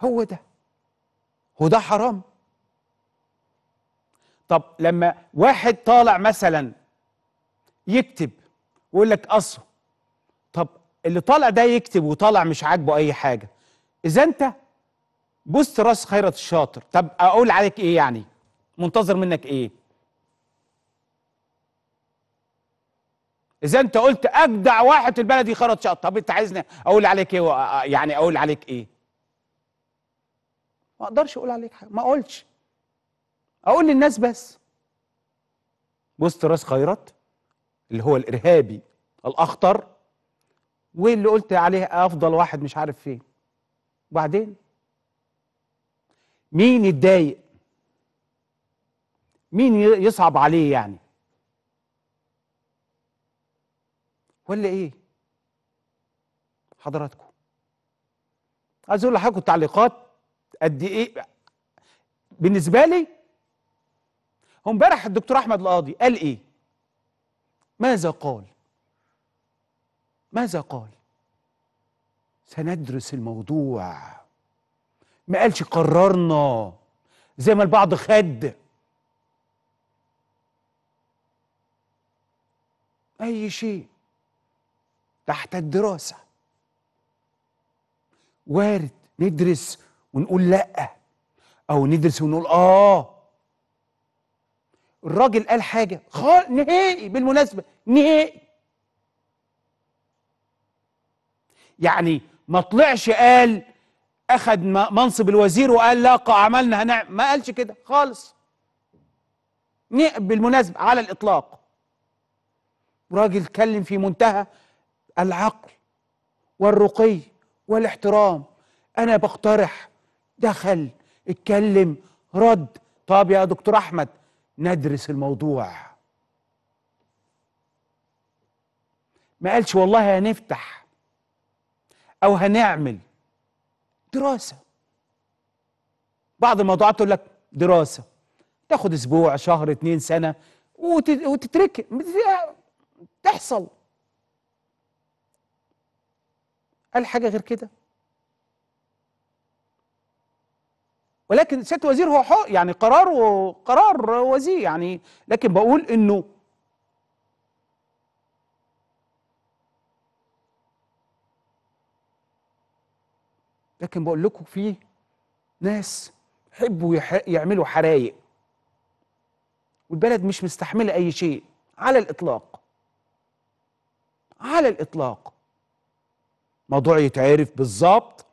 هو ده هو ده حرام طب لما واحد طالع مثلا يكتب ويقول لك اصل طب اللي طالع ده يكتب وطالع مش عاجبه اي حاجه اذا انت بوست راس خيرت الشاطر طب اقول عليك ايه يعني منتظر منك ايه اذا انت قلت اجدع واحد في البلد يخرط شاطر طب انت عايزني اقول عليك ايه يعني اقول عليك ايه ما اقدرش اقول عليك حاجه ما اقولش اقول للناس بس وسط راس خيرت اللي هو الارهابي الاخطر واللي قلت عليه افضل واحد مش عارف فين وبعدين مين يتضايق مين يصعب عليه يعني ولا ايه حضراتكم عايز اقول لحضراتكم التعليقات قد ايه بالنسبه لي هو امبارح الدكتور احمد القاضي قال ايه ماذا قال ماذا قال سندرس الموضوع ما قالش قررنا زي ما البعض خد اي شيء تحت الدراسه وارد ندرس ونقول لا او ندرس ونقول اه الراجل قال حاجه خالص نهائي بالمناسبه نهائي يعني ما طلعش قال اخذ منصب الوزير وقال لا عملنا هنعمل ما قالش كده خالص بالمناسبه على الاطلاق راجل اتكلم في منتهى العقل والرقي والاحترام انا بقترح دخل اتكلم رد طب يا دكتور احمد ندرس الموضوع ما قالش والله هنفتح او هنعمل دراسه بعض الموضوعات تقول لك دراسه تاخد اسبوع شهر اتنين سنه وتترك تحصل قال حاجه غير كده ولكن سياده وزير هو حق يعني قرار قرار وزير يعني لكن بقول انه لكن بقول لكم في ناس يحبوا يعملوا حرايق والبلد مش مستحمله اي شيء على الاطلاق على الاطلاق موضوع يتعرف بالظبط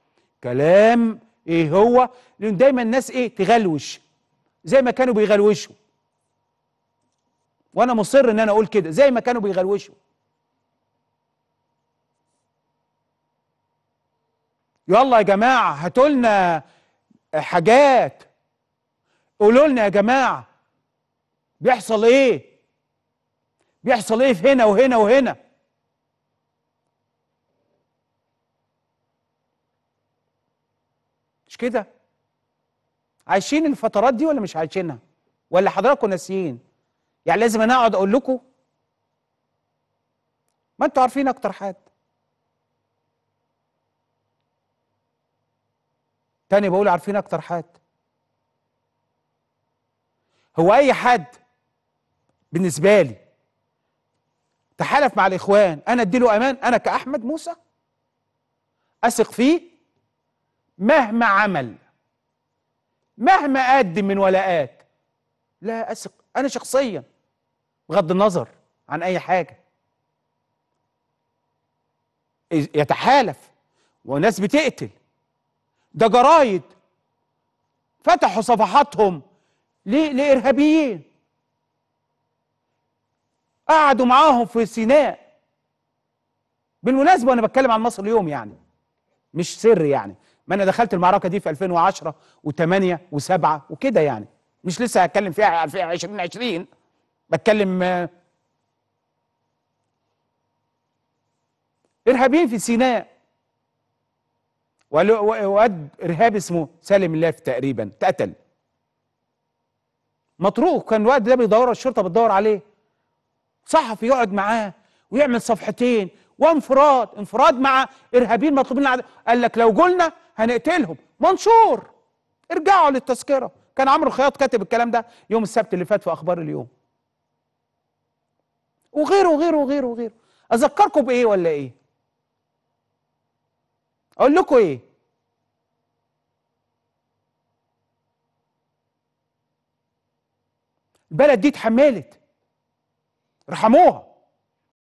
كلام ايه هو لان دايما الناس ايه تغلوش زي ما كانوا بيغلوشوا وانا مصر ان انا اقول كده زي ما كانوا بيغلوشوا يلا يا جماعه هاتوا لنا حاجات قولوا لنا يا جماعه بيحصل ايه بيحصل ايه في هنا وهنا وهنا كده عايشين الفترات دي ولا مش عايشينها ولا حضراتكم ناسيين يعني لازم انا اقعد اقول لكم ما انتوا عارفين اكتر حد تاني بقول عارفين اكتر حد هو اي حد بالنسبه لي تحالف مع الاخوان انا اديله امان انا كاحمد موسى اثق فيه مهما عمل مهما قدم من ولاءات لا أثق أنا شخصيا بغض النظر عن أي حاجة يتحالف وناس بتقتل ده جرايد فتحوا صفحاتهم لإرهابيين قعدوا معاهم في سيناء بالمناسبة أنا بتكلم عن مصر اليوم يعني مش سر يعني ما انا دخلت المعركه دي في 2010 و8 و7 وكده يعني مش لسه هتكلم فيها في 2020 بتكلم ارهابيين في سيناء واد ارهابي اسمه سالم اللاف تقريبا اتقتل مطروق كان الواد ده بيدور الشرطه بتدور عليه صحفي يقعد معاه ويعمل صفحتين وانفراد انفراد مع ارهابيين مطلوبين قال لك لو قلنا هنقتلهم منصور ارجعوا للتذكره كان عمرو الخياط كاتب الكلام ده يوم السبت اللي فات في اخبار اليوم وغيره وغيره وغيره وغيره اذكركم بايه ولا ايه اقول لكم ايه البلد دي اتحملت رحموها